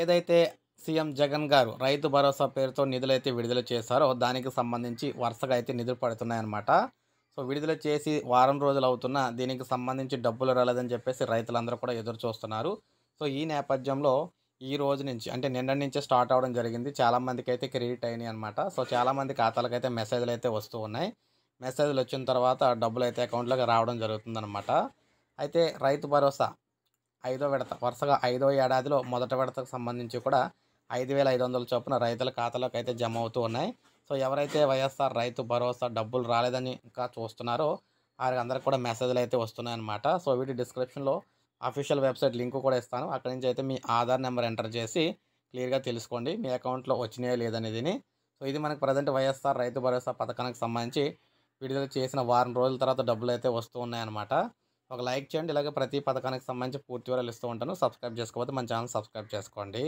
ఏదైతే సీఎం జగన్ గారు రైతు భరోసా పేరుతో నిధులైతే విడుదల చేశారో దానికి సంబంధించి వరుసగా అయితే నిధులు పడుతున్నాయన్నమాట సో విడుదల చేసి వారం రోజులు అవుతున్నా దీనికి సంబంధించి డబ్బులు రాలేదని చెప్పేసి రైతులందరూ కూడా ఎదురు చూస్తున్నారు సో ఈ నేపథ్యంలో ఈ రోజు నుంచి అంటే నిన్న నుంచే స్టార్ట్ అవడం జరిగింది చాలామందికి అయితే క్రెడిట్ అయినాయి అనమాట సో చాలామంది ఖాతాలకు అయితే మెసేజ్లు అయితే వస్తూ ఉన్నాయి మెసేజ్లు వచ్చిన తర్వాత డబ్బులు అయితే అకౌంట్లోకి రావడం జరుగుతుందన్నమాట అయితే రైతు భరోసా ఐదో విడత వరుసగా ఐదో ఏడాదిలో మొదటి విడతకు సంబంధించి కూడా ఐదు వేల ఐదు వందల చొప్పున రైతుల ఖాతాలోకి అయితే జమ అవుతూ ఉన్నాయి సో ఎవరైతే వైఎస్ఆర్ రైతు భరోసా డబ్బులు రాలేదని ఇంకా చూస్తున్నారో వారికి అందరికి కూడా మెసేజ్లు అయితే వస్తున్నాయన్నమాట సో వీటి డిస్క్రిప్షన్లో అఫీషియల్ వెబ్సైట్ లింక్ కూడా ఇస్తాను అక్కడి నుంచి అయితే మీ ఆధార్ నెంబర్ ఎంటర్ చేసి క్లియర్గా తెలుసుకోండి మీ అకౌంట్లో వచ్చినాయో లేదనేదిని సో ఇది మనకు ప్రజెంట్ వైఎస్ఆర్ రైతు భరోసా పథకానికి సంబంధించి విడుదల చేసిన వారం రోజుల తర్వాత డబ్బులు అయితే వస్తూ ఉన్నాయన్నమాట ఒక లైక్ చేయండి ఇలాగే ప్రతి పథకానికి సంబంధించి పూర్తి వివరాలు ఇస్తూ ఉంటాను సబ్స్క్రైబ్ చేసుకోకపోతే మన ఛానల్ సబ్స్క్రైబ్ చేసుకోండి